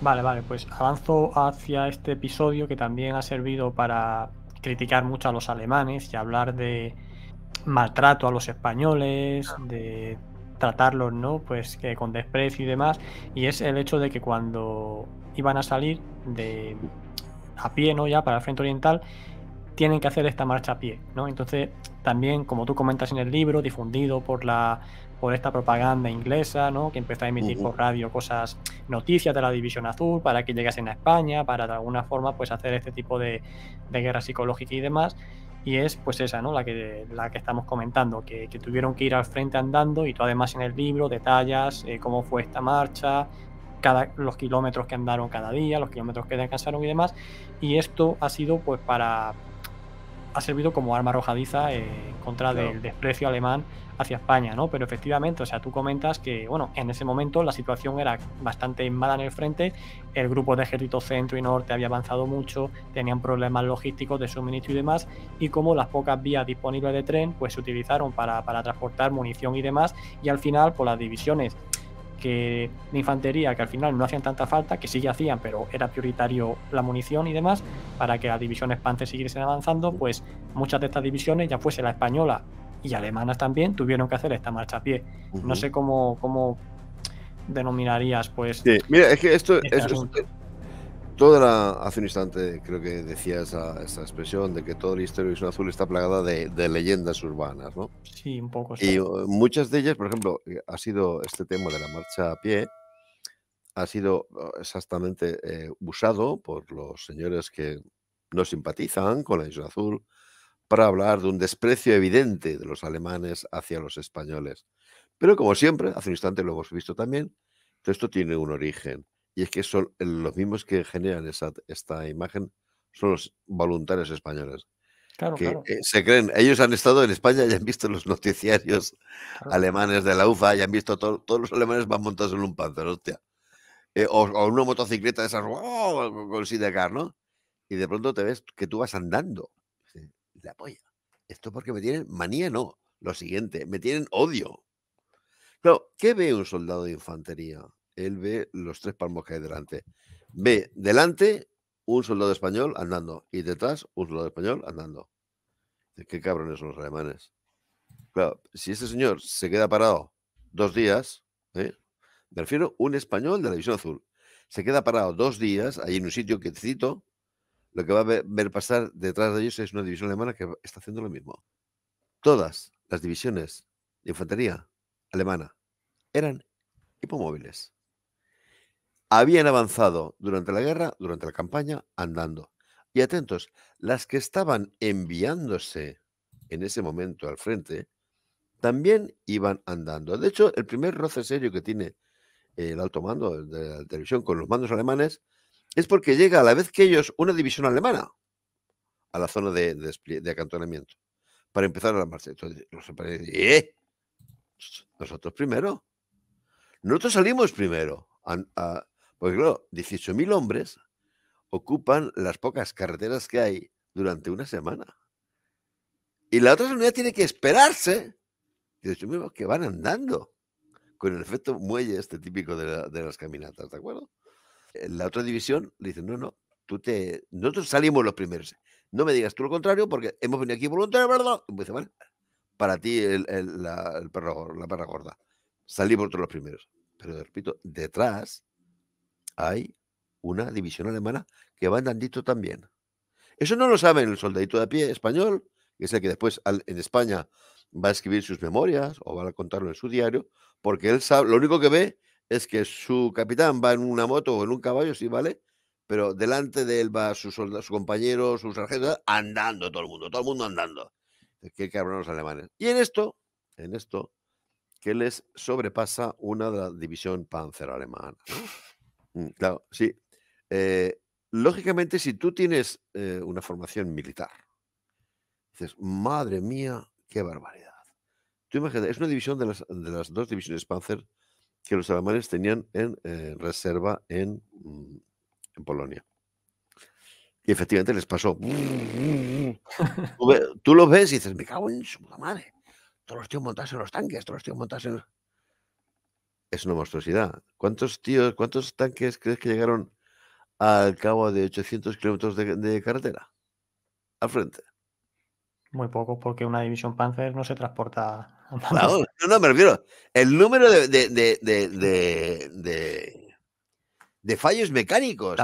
Vale, vale, pues avanzo hacia este episodio que también ha servido para criticar mucho a los alemanes y hablar de maltrato a los españoles, ah. de tratarlos, ¿no? Pues que con desprecio y demás. Y es el hecho de que cuando iban a salir de a pie, ¿no? Ya para el frente oriental, tienen que hacer esta marcha a pie, ¿no? Entonces, también, como tú comentas en el libro, difundido por la por esta propaganda inglesa, ¿no? Que empezó a emitir por radio cosas, noticias de la División Azul para que llegasen a España, para de alguna forma, pues hacer este tipo de, de guerra psicológica y demás. Y es pues esa, ¿no? La que, la que estamos comentando, que, tuvieron que ir al frente andando y tú además en el libro detallas eh, cómo fue esta marcha, cada, los kilómetros que andaron cada día, los kilómetros que descansaron y demás. Y esto ha sido pues para, ha servido como arma arrojadiza eh, contra del desprecio alemán hacia España, ¿no? Pero efectivamente, o sea, tú comentas que, bueno, en ese momento la situación era bastante mala en el frente, el grupo de ejército centro y norte había avanzado mucho, tenían problemas logísticos de suministro y demás, y como las pocas vías disponibles de tren, pues se utilizaron para, transportar munición y demás, y al final, por las divisiones que de infantería que al final no hacían tanta falta, que sí hacían, pero era prioritario la munición y demás, para que la divisiones Panzer siguiesen avanzando, pues muchas de estas divisiones, ya fuese la española y alemanas también, tuvieron que hacer esta marcha a pie. No sé cómo, cómo denominarías, pues. mira, es que esto este es. Toda la, hace un instante creo que decías esa, expresión de que todo el historismo azul está plagada de, de, leyendas urbanas, ¿no? Sí, un poco. Sí. Y muchas de ellas, por ejemplo, ha sido este tema de la marcha a pie, ha sido ah, exactamente eh, usado por los señores que no simpatizan con la Isla Azul para hablar de un desprecio evidente de los alemanes hacia los españoles. Pero como siempre, hace un instante lo hemos visto también, todo esto tiene un origen. Y es que son los mismos que generan esa, esta imagen son los voluntarios españoles. que eh, se creen, ellos han estado en España y han visto los noticiarios alemanes de la UFA y han visto todos los alemanes van montados en un panzer, hostia. Eh, o, una motocicleta de esas, wow con sidecar, ¿no? Y de pronto te ves que tú vas andando. La polla. Esto porque me tienen manía, no. Lo siguiente, me tienen odio. Claro, ¿qué ve un soldado de infantería? Él ve los tres palmos que hay delante. Ve delante un soldado español andando y detrás un soldado español andando. Qué cabrones son los alemanes. Claro, si este señor se queda parado dos días, ¿eh? Me refiero un español de la División Azul. Se queda parado dos días ahí en un sitio que cito. Lo que va a ver pasar detrás de ellos es una división alemana que está haciendo lo mismo. Todas las divisiones de infantería alemana eran hipomóviles. Habían avanzado durante la guerra, durante la campaña, andando. Y atentos, las que estaban enviándose en ese momento al frente también iban andando. De hecho, el primer roce serio que tiene el alto mando de la televisión con los mandos alemanes, es porque llega a la vez que ellos una división alemana a la zona de, acantonamiento para empezar a marcha. Entonces los eh, Nosotros primero. Nosotros salimos primero. porque claro, 18.000 hombres ocupan las pocas carreteras que hay durante una semana. Y la otra unidad tiene que esperarse que van andando con el efecto muelle este típico de, las caminatas, ¿de acuerdo? la otra división le dice, no, no, tú te... Nosotros salimos los primeros. No me digas tú lo contrario porque hemos venido aquí voluntarios, ¿verdad? me dice, vale, para ti el, la, perro, la perra gorda. Salimos todos los primeros. Pero repito, detrás hay una división alemana que va andandito también. Eso no lo saben el soldadito de a pie español, que es el que después en España va a escribir sus memorias o va a contarlo en su diario, porque él sabe, lo único que ve es que su capitán va en una moto o en un caballo, sí, ¿vale? Pero delante de él va su, su compañero, su sargento, andando todo el mundo, todo el mundo andando. Qué cabrón los alemanes. Y en esto, en esto, que les sobrepasa una de la división panzer alemana. Mm, claro, sí. Eh, lógicamente, si tú tienes eh, una formación militar, dices, madre mía, ¡Qué barbaridad! Tú imagínate, es una división de las, de las dos divisiones Panzer que los alemanes tenían en eh, reserva mm, en, Polonia. Y efectivamente les pasó. tú, lo ves y dices, me cago en su madre. Todos los tíos montados en los tanques, todos los tíos Es una monstruosidad. ¿Cuántos tíos, cuántos tanques crees que llegaron al cabo de 800 kilómetros de, de carretera? Al frente. Muy poco, porque una división Panzer no se transporta No, no, me refiero. El número de, de, de, de fallos mecánicos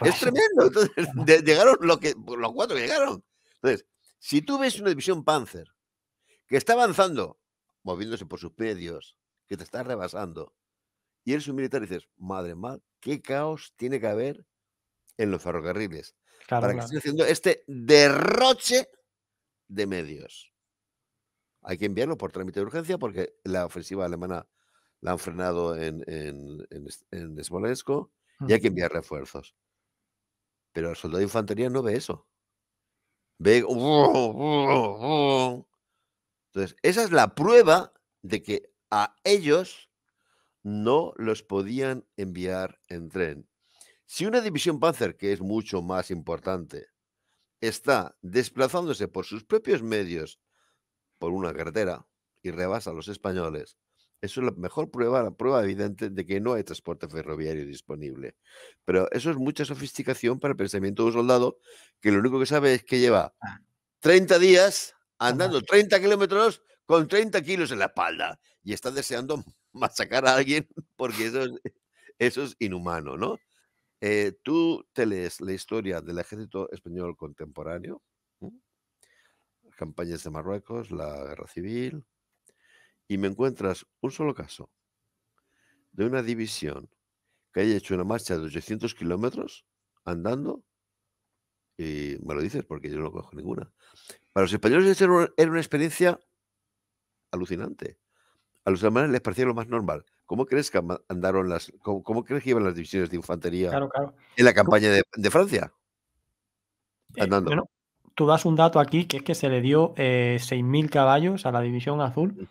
es tremendo. Entonces, llegaron lo que, los cuatro que llegaron. Entonces, si tú ves una división Panzer que está avanzando, moviéndose por sus medios, que te está rebasando, y eres un militar y dices, madre mía, qué caos tiene que haber en los ferrocarriles para que estén haciendo este derroche de medios. Hay que enviarlo por trámite de urgencia porque la ofensiva alemana la han frenado en, en, en, en Smolensk y hay que enviar refuerzos. Pero el soldado de infantería no ve eso. Ve. Entonces, esa es la prueba de que a ellos no los podían enviar en tren. Si una división Panzer, que es mucho más importante, está desplazándose por sus propios medios por una carretera y rebasa a los españoles, eso es la mejor prueba, la prueba evidente de que no hay transporte ferroviario disponible. Pero eso es mucha sofisticación para el pensamiento de un soldado que lo único que sabe es que lleva 30 ah. días andando 30 kilómetros con 30 kilos en la espalda y está deseando machacar a alguien porque eso eso es inhumano, ¿no? Eh, tú te lees la historia del ejército español contemporáneo, ¿Mm? campañas de Marruecos, la guerra civil, y me encuentras un solo caso de una división que haya hecho una marcha de 800 kilómetros andando, y me lo dices porque yo no cojo ninguna. Para los españoles era una, era una experiencia alucinante. A los alemanes les parecía lo más normal. ¿Cómo crees que andaron las, cómo, crees que iban las divisiones de infantería en la campaña de, Francia? Eh, tú das un dato aquí que es que se le dio 6.000 eh, caballos a la división azul mm.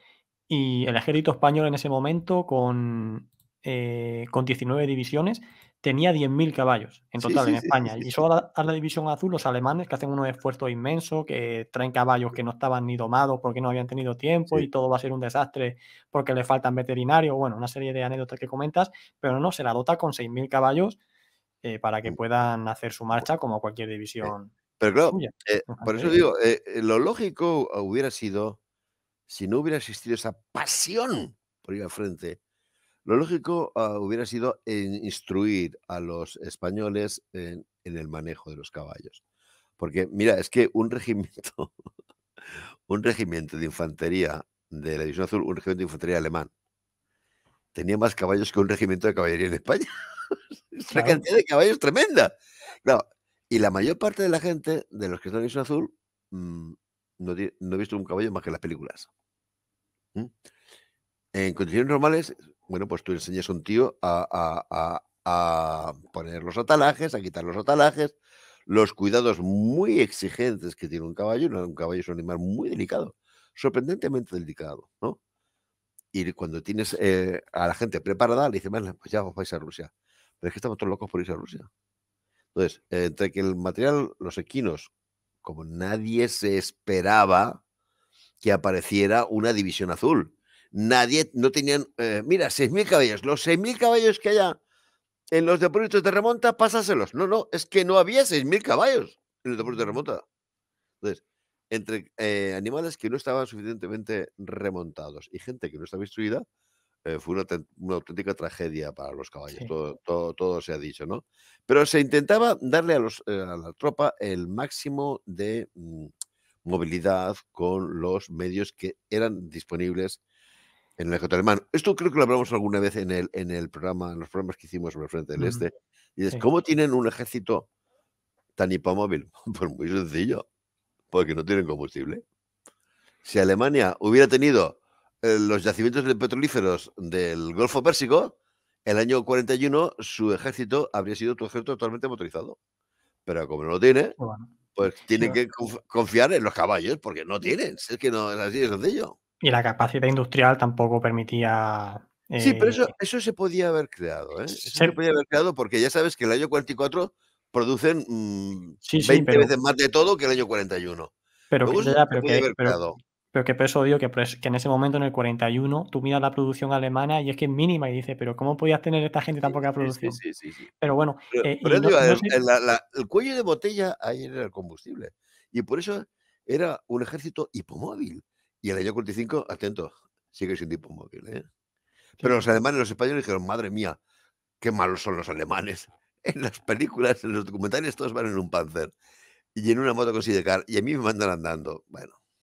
y el ejército español en ese momento con, eh, con 19 divisiones tenía 10.000 caballos en total en España. y solo a, la, división azul, los alemanes, que hacen un esfuerzo inmenso, que traen caballos que no estaban ni domados porque no habían tenido tiempo y todo va a ser un desastre porque le faltan veterinarios, bueno, una serie de anécdotas que comentas, pero no, se la dota con 6.000 caballos eh, para que mm. puedan hacer su pues marcha como cualquier división. Pero claro, eh, por eso digo, eh, lo lógico hubiera sido, si no hubiera existido esa pasión por ir al frente, lo lógico ah, hubiera sido instruir a los españoles en, el manejo de los caballos. Porque, mira, es que un regimiento, un regimiento de infantería de la División Azul, un regimiento de infantería alemán, tenía más caballos que un regimiento de caballería en España. es una cantidad de caballos tremenda. y la mayor parte de la gente, de los que están en la División Azul, mm, no, ha visto un caballo más que en las películas. En condiciones normales bueno, pues tú enseñas a un tío a, poner los atalajes, a quitar los atalajes, los cuidados muy exigentes que tiene un caballo. Un caballo es un animal muy delicado, sorprendentemente delicado, ¿no? Y cuando tienes eh, a la gente preparada, le dices, bueno, pues ya vais a Rusia. Pero es que estamos todos locos por irse a Rusia. Entonces, entre que el material, los equinos, como nadie se esperaba que apareciera una división azul nadie, no tenían, eh, mira, 6.000 caballos, los 6.000 caballos que haya en los depósitos de remonta, pásaselos. No, no, es que no había 6.000 caballos en los depósitos de mm. remonta. Entonces, entre eh, animales que no estaban suficientemente remontados y gente que no estaba instruida, eh, fue una, auténtica tragedia para los caballos, todo, se ha dicho, ¿no? Pero se intentaba darle a, los, a la tropa el máximo de mm, movilidad con los medios que eran disponibles en el ejército alemán. Esto creo que lo hablamos alguna vez en el, en el programa, en los programas que hicimos sobre el Frente del Este. dices, ¿cómo tienen un ejército tan hipomóvil? Pues muy sencillo, porque no tienen combustible. Si Alemania hubiera tenido eh, los yacimientos de petrolíferos del Golfo Pérsico, el año 41 su ejército habría sido tu ejército totalmente motorizado. Pero como no lo tiene, pues tienen que confiar en los caballos, porque no tienen. Es que no es así de sencillo. Y la capacidad industrial tampoco permitía sí, pero eh, eso, eso, se podía haber creado. ¿eh? se podía haber creado porque ya sabes que el año 44 producen 20 mm, veces más de todo que el año 41. Pero que, pero, que, pero, por eso digo que, que, en ese momento, en el 41, tú miras la producción alemana y es que es mínima y dices, pero ¿cómo podías tener esta gente tan poca producción? Sí, sí, sí. Eh, sí. el cuello de botella ahí era el combustible. Y por eso era un ejército hipomóvil y el año 45, atento, sigue sin tipo móvil. ¿eh? Pero los alemanes, los españoles dijeron, madre mía, qué malos son los alemanes. En las películas, en los documentales, todos van en un panzer y en una moto con sidecar y a mí me mandan andando. Bueno,